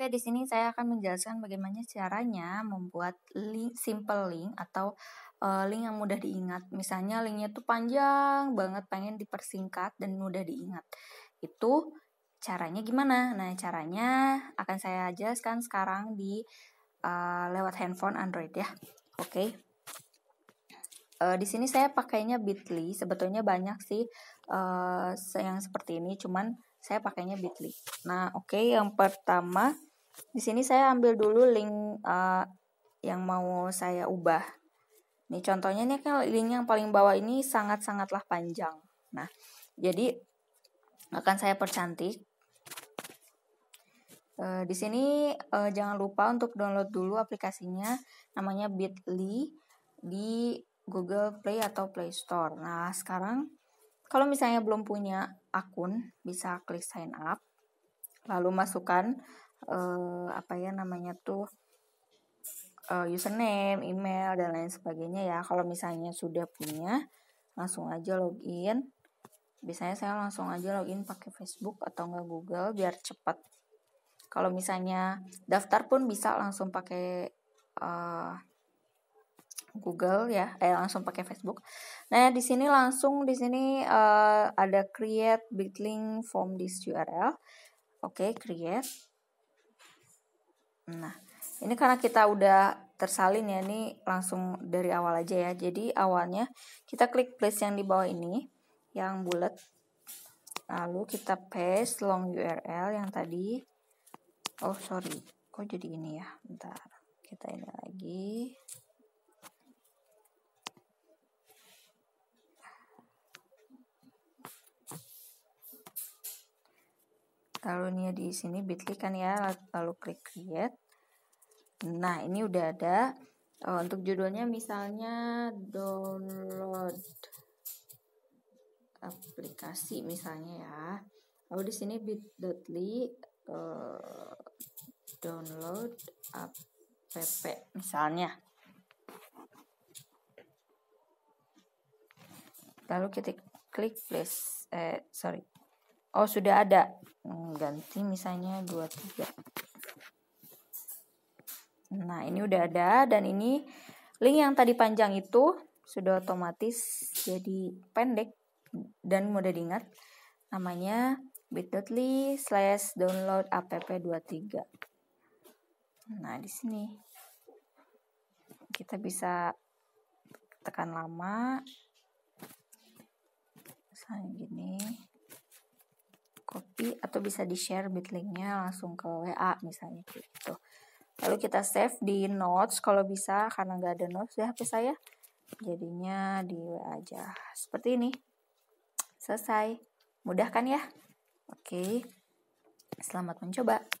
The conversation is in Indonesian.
Oke, di sini saya akan menjelaskan bagaimana caranya membuat link simple link atau uh, link yang mudah diingat. Misalnya linknya tuh panjang banget, pengen dipersingkat dan mudah diingat. Itu caranya gimana? Nah, caranya akan saya jelaskan sekarang di uh, lewat handphone Android ya. Oke. Uh, di sini saya pakainya Bitly. Sebetulnya banyak sih uh, yang seperti ini, cuman saya pakainya Bitly. Nah, oke, okay, yang pertama di sini saya ambil dulu link uh, yang mau saya ubah. Ini contohnya nih kan link yang paling bawah ini sangat-sangatlah panjang. Nah, jadi akan saya percantik. Uh, di sini eh, jangan lupa untuk download dulu aplikasinya namanya Bitly di Google Play atau Play Store. Nah, sekarang kalau misalnya belum punya akun, bisa klik sign up lalu masukkan uh, apa ya namanya tuh uh, username, email dan lain sebagainya ya. Kalau misalnya sudah punya, langsung aja login. Biasanya saya langsung aja login pakai Facebook atau enggak Google biar cepat. Kalau misalnya daftar pun bisa langsung pakai uh, Google ya, eh langsung pakai Facebook. Nah di sini langsung di sini uh, ada create bitlink form from this URL. Oke, okay, create. Nah, ini karena kita udah tersalin ya, ini langsung dari awal aja ya. Jadi awalnya kita klik place yang di bawah ini, yang bulat. Lalu kita paste long URL yang tadi. Oh sorry, oh jadi ini ya? Bentar, kita ini lagi. lalu ini di sini bit.ly kan ya lalu klik create nah ini udah ada oh, untuk judulnya misalnya download aplikasi misalnya ya lalu di sini bit.ly uh, download app misalnya lalu kita klik place eh sorry Oh, sudah ada. Hmm, ganti misalnya 23. Nah, ini udah ada dan ini link yang tadi panjang itu sudah otomatis jadi pendek dan mudah diingat. Namanya bit.ly slash download app23. Nah, di sini kita bisa tekan lama. Misalnya gini copy atau bisa di share bitlinknya langsung ke WA misalnya gitu lalu kita save di notes kalau bisa karena nggak ada notes di HP saya jadinya di WA aja seperti ini selesai mudah kan ya oke selamat mencoba